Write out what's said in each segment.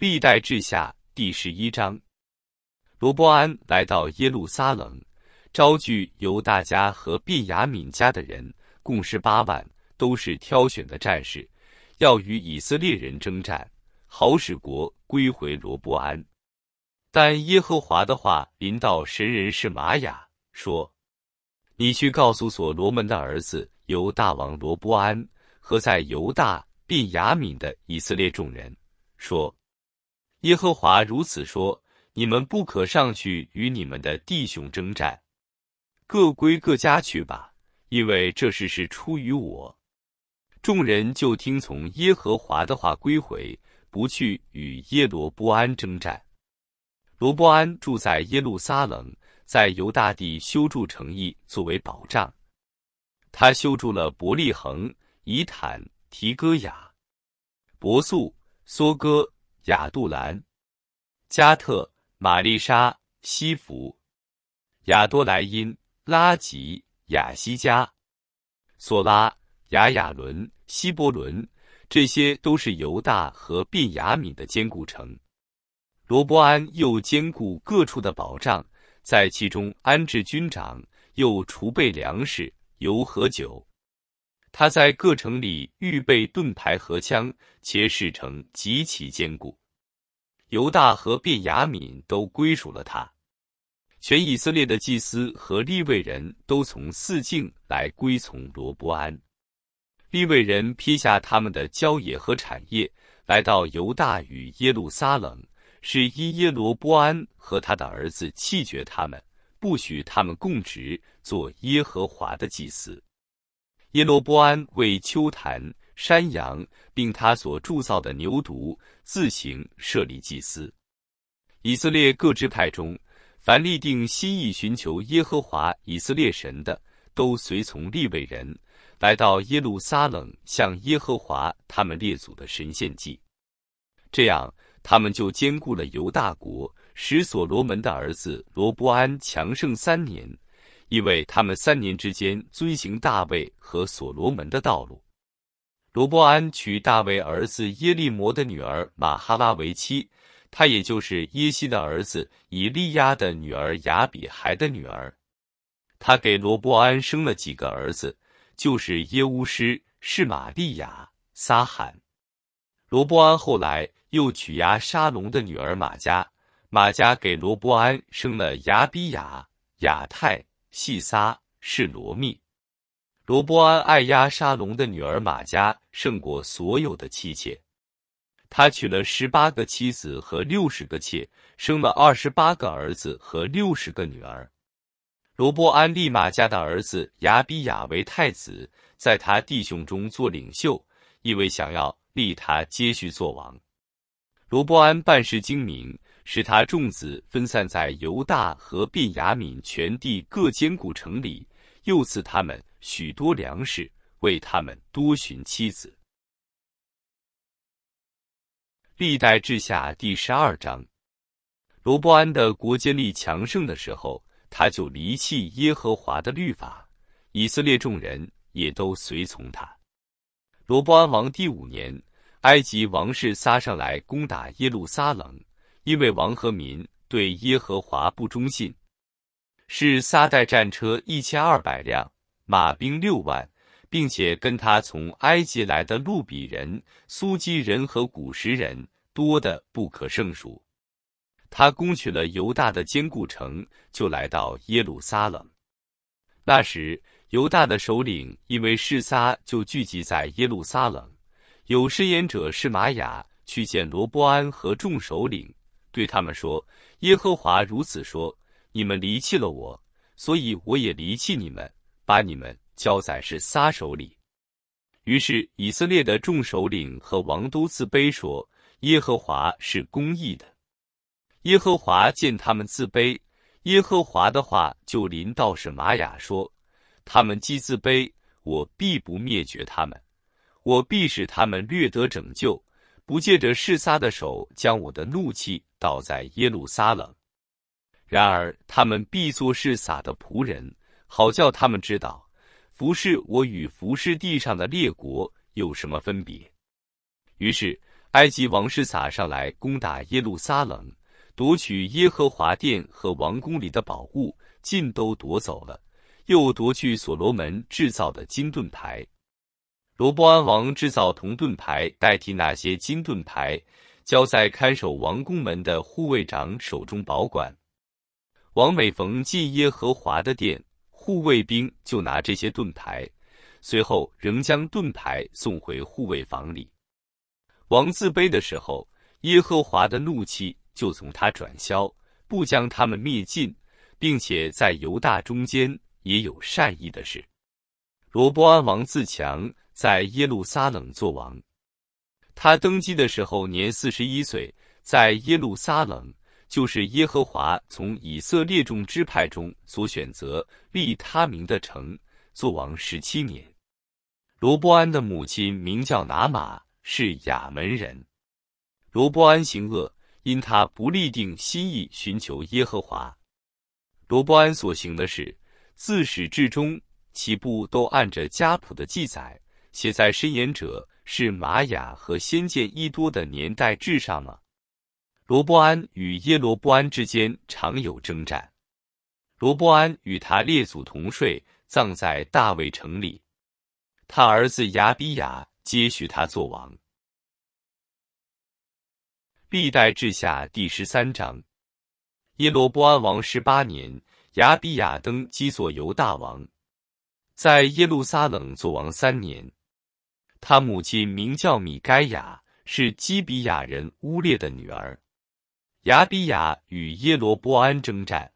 历代志下第十一章，罗伯安来到耶路撒冷，招聚犹大家和便雅敏家的人，共十八万，都是挑选的战士，要与以色列人征战，好使国归回罗伯安。但耶和华的话临到神人是玛雅，说：“你去告诉所罗门的儿子，犹大王罗伯安和在犹大便雅敏的以色列众人，说。”耶和华如此说：“你们不可上去与你们的弟兄征战，各归各家去吧，因为这事是出于我。”众人就听从耶和华的话，归回，不去与耶罗波安征战。罗波安住在耶路撒冷，在犹大地修筑城邑作为保障。他修筑了伯利恒、以坦、提戈雅、伯素、梭哥。雅杜兰、加特、玛丽莎、西弗、雅多莱因、拉吉、雅西加、索拉、雅雅伦、西伯伦，这些都是犹大和便雅敏的坚固城。罗伯安又兼顾各处的保障，在其中安置军长，又储备粮食、油和酒。他在各城里预备盾牌和枪，且使城极其坚固。犹大和便雅敏都归属了他。全以色列的祭司和利未人都从四境来归从罗波安。利未人撇下他们的郊野和产业，来到犹大与耶路撒冷，是因耶罗波安和他的儿子弃绝他们，不许他们供职做耶和华的祭司。耶罗波安为丘坛、山羊，并他所铸造的牛犊自行设立祭司。以色列各支派中，凡立定心意寻求耶和华以色列神的，都随从立位人来到耶路撒冷，向耶和华他们列祖的神献祭。这样，他们就兼顾了犹大国，使所罗门的儿子罗波安强盛三年。因为他们三年之间遵行大卫和所罗门的道路，罗伯安娶大卫儿子耶利摩的女儿玛哈拉为妻，他也就是耶西的儿子以利亚的女儿雅比孩的女儿。他给罗伯安生了几个儿子，就是耶乌施、是玛利亚、撒罕。罗伯安后来又娶亚沙龙的女儿玛加，玛加给罗伯安生了雅比雅、亚泰。细撒是罗密，罗伯安爱压沙龙的女儿马加胜过所有的妻妾。他娶了十八个妻子和六十个妾，生了二十八个儿子和六十个女儿。罗伯安立马加的儿子雅比亚为太子，在他弟兄中做领袖，意为想要立他接续做王。罗伯安办事精明。使他众子分散在犹大和便雅敏全地各坚固城里，又赐他们许多粮食，为他们多寻妻子。历代治下第十二章。罗伯安的国建立强盛的时候，他就离弃耶和华的律法，以色列众人也都随从他。罗伯安王第五年，埃及王室撒上来攻打耶路撒冷。因为王和民对耶和华不忠信，是撒旦战车一千二百辆，马兵六万，并且跟他从埃及来的路比人、苏基人和古实人多的不可胜数。他攻取了犹大的坚固城，就来到耶路撒冷。那时，犹大的首领因为示撒，就聚集在耶路撒冷。有失言者是玛雅，去见罗伯安和众首领。对他们说：“耶和华如此说，你们离弃了我，所以我也离弃你们，把你们交在是撒手里。”于是以色列的众首领和王都自卑说：“耶和华是公义的。”耶和华见他们自卑，耶和华的话就临到是玛雅说：“他们既自卑，我必不灭绝他们，我必使他们略得拯救。”不借着示撒的手，将我的怒气倒在耶路撒冷。然而，他们必做示撒的仆人，好叫他们知道服侍我与服侍地上的列国有什么分别。于是，埃及王室撒上来攻打耶路撒冷，夺取耶和华殿和王宫里的宝物，尽都夺走了，又夺去所罗门制造的金盾牌。罗伯安王制造铜盾牌代替那些金盾牌，交在看守王宫门的护卫长手中保管。王每逢进耶和华的殿，护卫兵就拿这些盾牌，随后仍将盾牌送回护卫房里。王自卑的时候，耶和华的怒气就从他转消，不将他们灭尽，并且在犹大中间也有善意的事。罗伯安王自强。在耶路撒冷作王，他登基的时候年四十一岁，在耶路撒冷，就是耶和华从以色列众支派中所选择立他名的城，作王十七年。罗伯安的母亲名叫拿玛，是亚门人。罗伯安行恶，因他不立定心意寻求耶和华。罗伯安所行的事，自始至终，其步都按着家谱的记载？写在申言者是玛雅和仙剑一多的年代志上吗？罗伯安与耶罗伯安之间常有征战。罗伯安与他列祖同睡，葬在大卫城里。他儿子雅比雅接续他做王。历代志下第十三章，耶罗伯安王十八年，雅比雅登基作犹大王，在耶路撒冷做王三年。他母亲名叫米该亚，是基比亚人乌列的女儿。雅比亚与耶罗波安征战，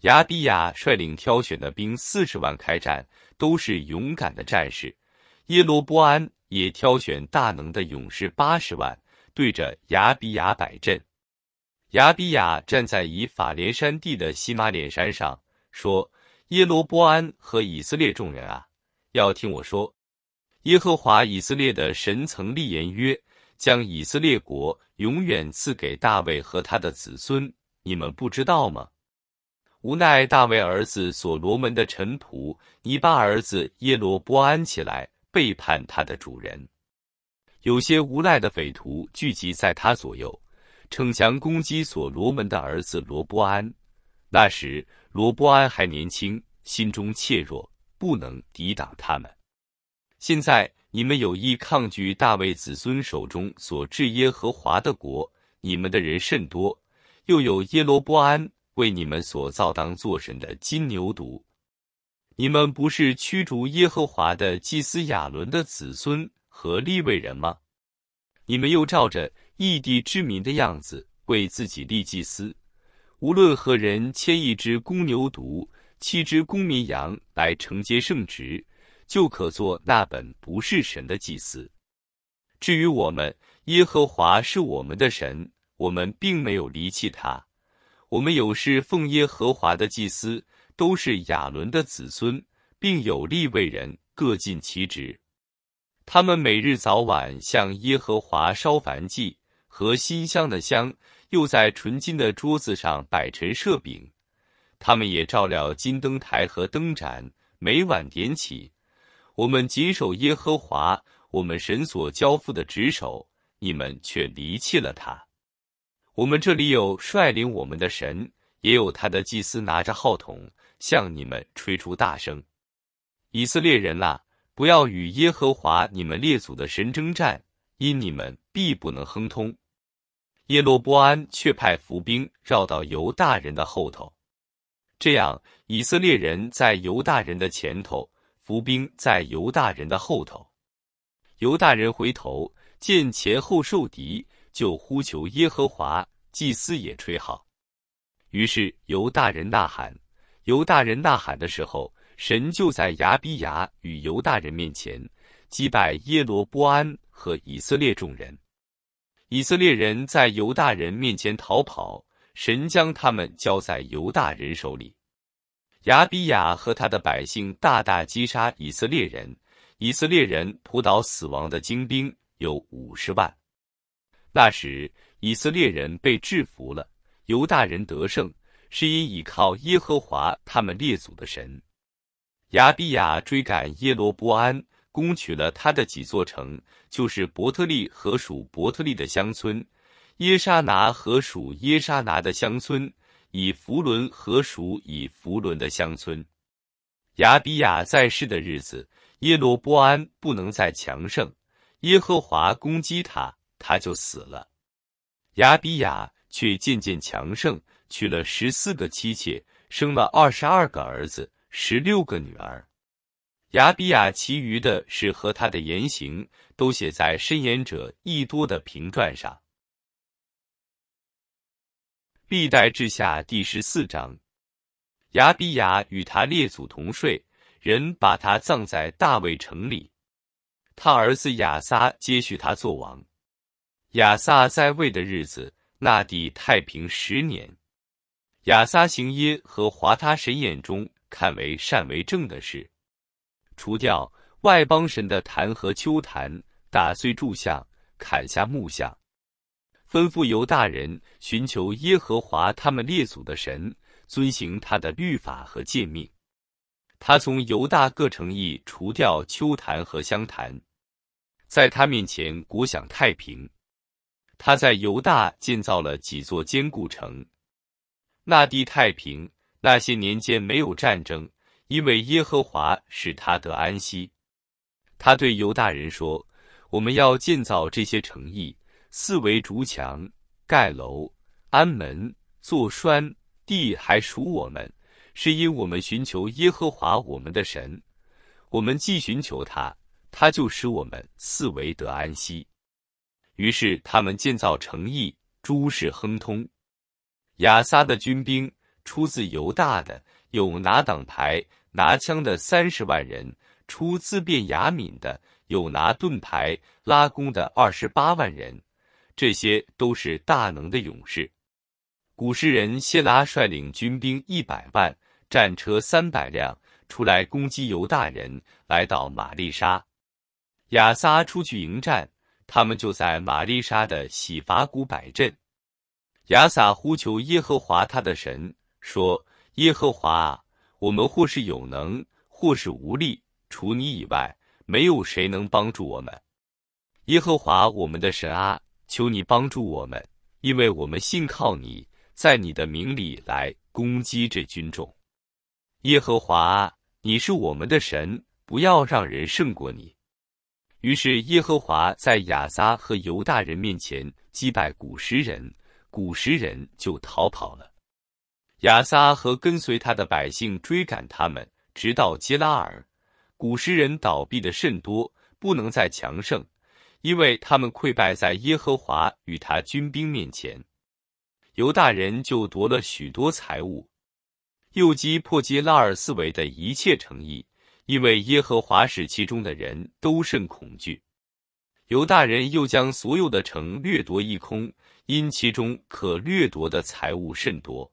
雅比亚率领挑选的兵四十万开战，都是勇敢的战士。耶罗波安也挑选大能的勇士八十万，对着雅比亚摆阵。雅比亚站在以法莲山地的西马脸山上，说：“耶罗波安和以色列众人啊，要听我说。”耶和华以色列的神曾立言约，将以色列国永远赐给大卫和他的子孙。你们不知道吗？无奈大卫儿子所罗门的臣仆尼巴儿子耶罗波安起来背叛他的主人，有些无赖的匪徒聚集在他左右，逞强攻击所罗门的儿子罗波安。那时罗波安还年轻，心中怯弱，不能抵挡他们。现在你们有意抗拒大卫子孙手中所治耶和华的国，你们的人甚多，又有耶罗波安为你们所造当做神的金牛犊。你们不是驱逐耶和华的祭司亚伦的子孙和立位人吗？你们又照着异地之民的样子为自己立祭司，无论何人牵一只公牛犊、七只公绵羊来承接圣职。就可做那本不是神的祭司。至于我们，耶和华是我们的神，我们并没有离弃他。我们有事奉耶和华的祭司，都是亚伦的子孙，并有立位人，各尽其职。他们每日早晚向耶和华烧燔祭和馨香的香，又在纯金的桌子上摆陈设饼。他们也照料金灯台和灯盏，每晚点起。我们谨守耶和华我们神所交付的职守，你们却离弃了他。我们这里有率领我们的神，也有他的祭司拿着号筒向你们吹出大声。以色列人呐，不要与耶和华你们列祖的神争战，因你们必不能亨通。耶罗波安却派伏兵绕到犹大人的后头，这样以色列人在犹大人的前头。伏兵在犹大人的后头，犹大人回头见前后受敌，就呼求耶和华。祭司也吹号。于是犹大人呐喊。犹大人呐喊的时候，神就在亚比牙与犹大人面前击败耶罗波安和以色列众人。以色列人在犹大人面前逃跑，神将他们交在犹大人手里。亚比亚和他的百姓大大击杀以色列人，以色列人扑倒死亡的精兵有五十万。那时以色列人被制服了，犹大人得胜，是因倚靠耶和华他们列祖的神。亚比亚追赶耶罗波安，攻取了他的几座城，就是伯特利和属伯特利的乡村，耶沙拿和属耶沙拿的乡村。以弗伦和属以弗伦的乡村。雅比亚在世的日子，耶罗波安不能再强盛，耶和华攻击他，他就死了。雅比亚却渐渐强盛，娶了十四个妻妾，生了二十二个儿子，十六个女儿。雅比亚其余的是和他的言行，都写在申言者易多的评传上。历代志下第十四章，亚比雅与他列祖同睡，人把他葬在大卫城里。他儿子亚撒接续他做王。亚撒在位的日子，那地太平十年。亚撒行耶和华他神眼中看为善为正的事，除掉外邦神的坛和丘坛，打碎柱像，砍下木像。吩咐犹大人寻求耶和华他们列祖的神，遵行他的律法和诫命。他从犹大各城邑除掉丘坛和香坛，在他面前鼓响太平。他在犹大建造了几座坚固城，那地太平。那些年间没有战争，因为耶和华使他得安息。他对犹大人说：“我们要建造这些城邑。”四围竹墙，盖楼，安门，做栓，地还属我们，是因我们寻求耶和华我们的神。我们既寻求他，他就使我们四围得安息。于是他们建造城邑，诸事亨通。亚撒的军兵出自犹大的，有拿挡牌、拿枪的三十万人；出自便雅悯的，有拿盾牌、拉弓的二十八万人。这些都是大能的勇士。古诗人谢拉率领军兵一百万，战车三百辆，出来攻击犹大人，来到玛丽莎。亚撒出去迎战，他们就在玛丽莎的洗法谷摆阵。亚撒呼求耶和华他的神，说：“耶和华，我们或是有能，或是无力，除你以外，没有谁能帮助我们。耶和华我们的神啊，求你帮助我们，因为我们信靠你，在你的名里来攻击这军众。耶和华，你是我们的神，不要让人胜过你。于是耶和华在亚撒和犹大人面前击败古实人，古实人就逃跑了。亚撒和跟随他的百姓追赶他们，直到基拉尔，古实人倒闭的甚多，不能再强盛。因为他们溃败在耶和华与他军兵面前，犹大人就夺了许多财物，又击破击拉尔斯维的一切诚意，因为耶和华使其中的人都甚恐惧。犹大人又将所有的城掠夺一空，因其中可掠夺的财物甚多。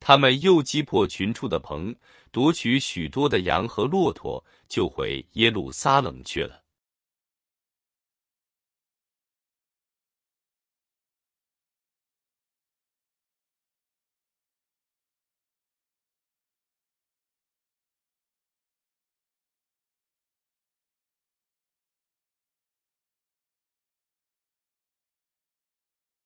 他们又击破群畜的棚，夺取许多的羊和骆驼，就回耶路撒冷去了。